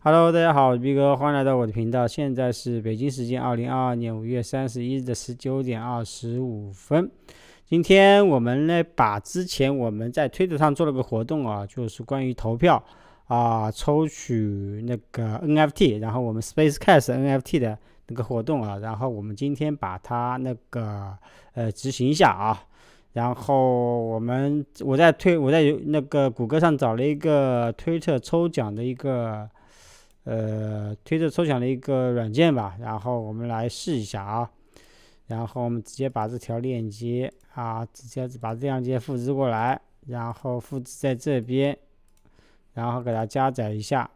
Hello，大家好，我是毕哥，欢迎来到我的频道。现在是北京时间二零二二年五月三十一日的十九点二十五分。今天我们呢，把之前我们在推特上做了个活动啊，就是关于投票啊，抽取那个 NFT，然后我们 SpaceCast NFT 的那个活动啊，然后我们今天把它那个呃执行一下啊。然后我们我在推，我在那个谷歌上找了一个推特抽奖的一个。呃，推着抽奖的一个软件吧，然后我们来试一下啊。然后我们直接把这条链接啊，直接把这样链接复制过来，然后复制在这边，然后给它加载一下，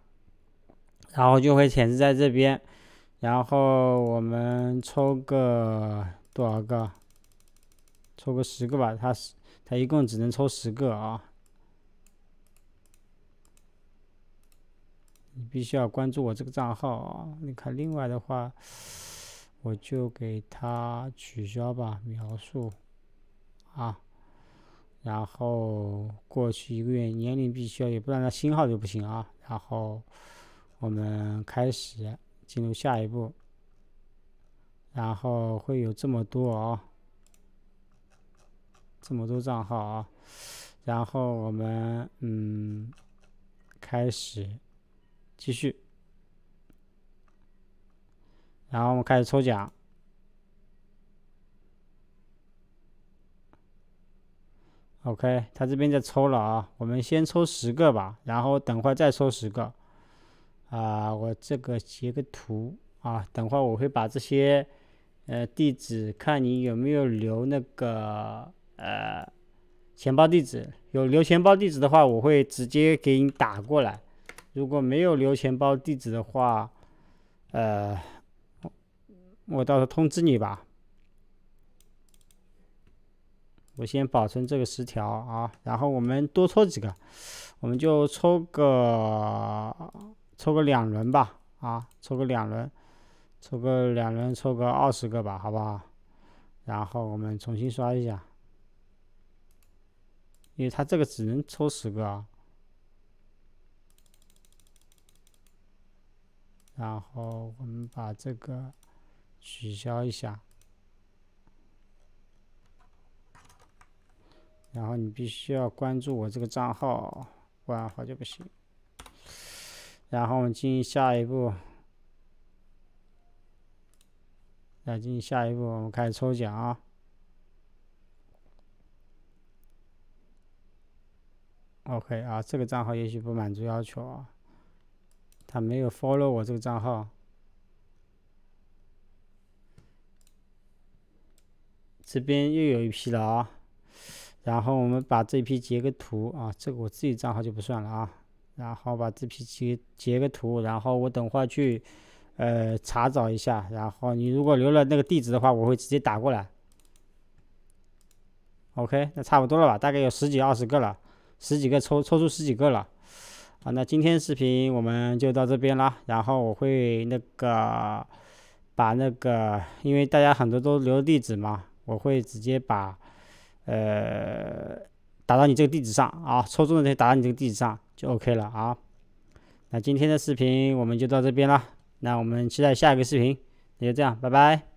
然后就会显示在这边。然后我们抽个多少个？抽个十个吧，它是它一共只能抽十个啊。必须要关注我这个账号啊！你看，另外的话，我就给他取消吧。描述啊，然后过去一个月年龄必须要有，不然他新号就不行啊。然后我们开始进入下一步，然后会有这么多啊，这么多账号啊。然后我们嗯，开始。继续，然后我们开始抽奖。OK，他这边在抽了啊。我们先抽十个吧，然后等会儿再抽十个。啊，我这个截个图啊，等会儿我会把这些呃地址，看你有没有留那个呃钱包地址。有留钱包地址的话，我会直接给你打过来。如果没有留钱包地址的话，呃，我到时候通知你吧。我先保存这个十条啊，然后我们多抽几个，我们就抽个抽个两轮吧，啊，抽个两轮，抽个两轮，抽个二十个吧，好不好？然后我们重新刷一下，因为他这个只能抽十个啊。然后我们把这个取消一下。然后你必须要关注我这个账号，不然好就不行。然后我们进行下一步，来进行下一步，我们开始抽奖啊。OK 啊，这个账号也许不满足要求啊。他没有 follow 我这个账号，这边又有一批了啊，然后我们把这批截个图啊，这个我自己账号就不算了啊，然后把这批截截个图，然后我等会儿去呃查找一下，然后你如果留了那个地址的话，我会直接打过来。OK，那差不多了吧？大概有十几二十个了，十几个抽抽出十几个了。好，那今天视频我们就到这边啦。然后我会那个把那个，因为大家很多都留地址嘛，我会直接把呃打到你这个地址上啊，抽中的那些打到你这个地址上就 OK 了啊。那今天的视频我们就到这边了，那我们期待下一个视频，那就这样，拜拜。